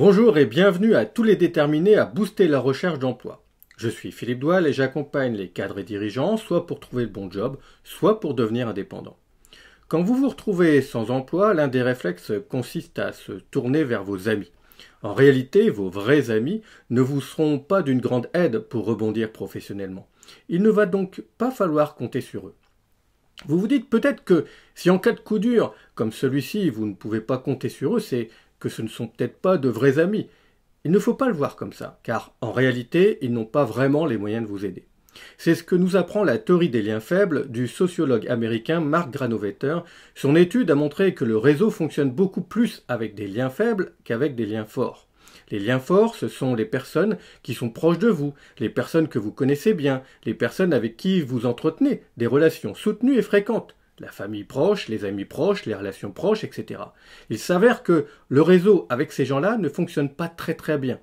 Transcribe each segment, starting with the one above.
Bonjour et bienvenue à tous les déterminés à booster la recherche d'emploi. Je suis Philippe Doual et j'accompagne les cadres et dirigeants soit pour trouver le bon job, soit pour devenir indépendant. Quand vous vous retrouvez sans emploi, l'un des réflexes consiste à se tourner vers vos amis. En réalité, vos vrais amis ne vous seront pas d'une grande aide pour rebondir professionnellement. Il ne va donc pas falloir compter sur eux. Vous vous dites peut-être que si en cas de coup dur comme celui-ci, vous ne pouvez pas compter sur eux, c'est que ce ne sont peut-être pas de vrais amis. Il ne faut pas le voir comme ça, car en réalité, ils n'ont pas vraiment les moyens de vous aider. C'est ce que nous apprend la théorie des liens faibles du sociologue américain Mark Granovetter. Son étude a montré que le réseau fonctionne beaucoup plus avec des liens faibles qu'avec des liens forts. Les liens forts, ce sont les personnes qui sont proches de vous, les personnes que vous connaissez bien, les personnes avec qui vous entretenez des relations soutenues et fréquentes la famille proche, les amis proches, les relations proches, etc. Il s'avère que le réseau avec ces gens-là ne fonctionne pas très très bien.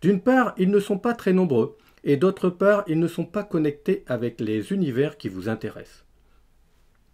D'une part, ils ne sont pas très nombreux, et d'autre part, ils ne sont pas connectés avec les univers qui vous intéressent.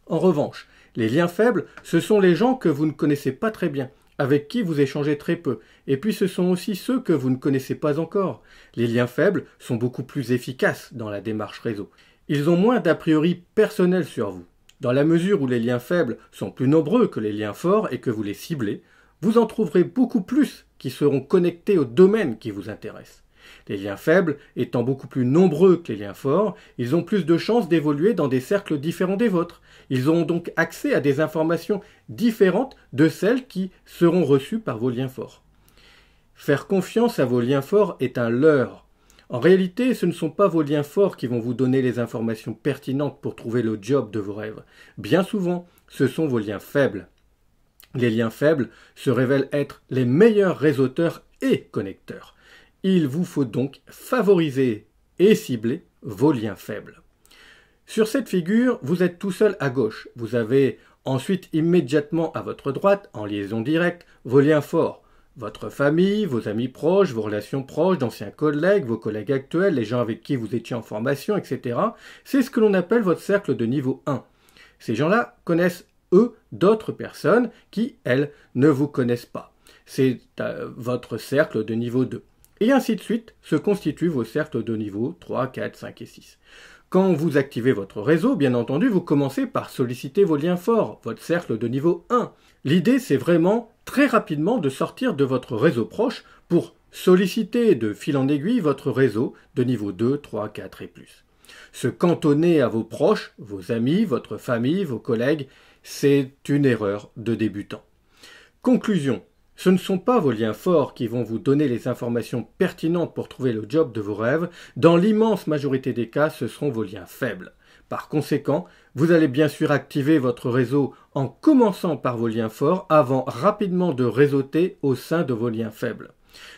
En revanche, les liens faibles, ce sont les gens que vous ne connaissez pas très bien, avec qui vous échangez très peu, et puis ce sont aussi ceux que vous ne connaissez pas encore. Les liens faibles sont beaucoup plus efficaces dans la démarche réseau. Ils ont moins d'a priori personnel sur vous. Dans la mesure où les liens faibles sont plus nombreux que les liens forts et que vous les ciblez, vous en trouverez beaucoup plus qui seront connectés au domaine qui vous intéresse. Les liens faibles étant beaucoup plus nombreux que les liens forts, ils ont plus de chances d'évoluer dans des cercles différents des vôtres. Ils auront donc accès à des informations différentes de celles qui seront reçues par vos liens forts. Faire confiance à vos liens forts est un leurre en réalité, ce ne sont pas vos liens forts qui vont vous donner les informations pertinentes pour trouver le job de vos rêves. Bien souvent, ce sont vos liens faibles. Les liens faibles se révèlent être les meilleurs réseauteurs et connecteurs. Il vous faut donc favoriser et cibler vos liens faibles. Sur cette figure, vous êtes tout seul à gauche. Vous avez ensuite immédiatement à votre droite, en liaison directe, vos liens forts votre famille, vos amis proches, vos relations proches, d'anciens collègues, vos collègues actuels, les gens avec qui vous étiez en formation, etc. C'est ce que l'on appelle votre cercle de niveau 1. Ces gens-là connaissent, eux, d'autres personnes qui, elles, ne vous connaissent pas. C'est euh, votre cercle de niveau 2. Et ainsi de suite se constituent vos cercles de niveau 3, 4, 5 et 6. Quand vous activez votre réseau, bien entendu, vous commencez par solliciter vos liens forts, votre cercle de niveau 1. L'idée, c'est vraiment très rapidement de sortir de votre réseau proche pour solliciter de fil en aiguille votre réseau de niveau 2, 3, 4 et plus. Se cantonner à vos proches, vos amis, votre famille, vos collègues, c'est une erreur de débutant. Conclusion. Ce ne sont pas vos liens forts qui vont vous donner les informations pertinentes pour trouver le job de vos rêves. Dans l'immense majorité des cas, ce seront vos liens faibles. Par conséquent, vous allez bien sûr activer votre réseau en commençant par vos liens forts avant rapidement de réseauter au sein de vos liens faibles.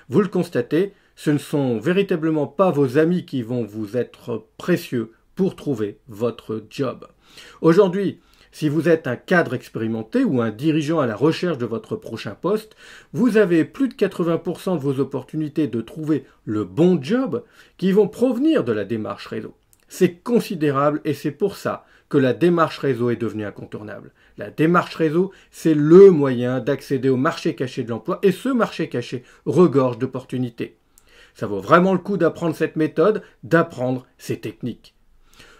Vous le constatez, ce ne sont véritablement pas vos amis qui vont vous être précieux pour trouver votre job. Aujourd'hui, si vous êtes un cadre expérimenté ou un dirigeant à la recherche de votre prochain poste, vous avez plus de 80% de vos opportunités de trouver le bon job qui vont provenir de la démarche réseau. C'est considérable et c'est pour ça que la démarche réseau est devenue incontournable. La démarche réseau, c'est le moyen d'accéder au marché caché de l'emploi et ce marché caché regorge d'opportunités. Ça vaut vraiment le coup d'apprendre cette méthode, d'apprendre ces techniques.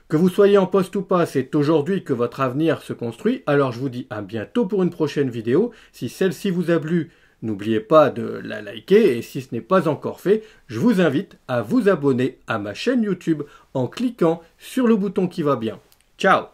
Que vous soyez en poste ou pas, c'est aujourd'hui que votre avenir se construit. Alors je vous dis à bientôt pour une prochaine vidéo. Si celle-ci vous a plu, n'oubliez pas de la liker et si ce n'est pas encore fait, je vous invite à vous abonner à ma chaîne YouTube en cliquant sur le bouton qui va bien. Ciao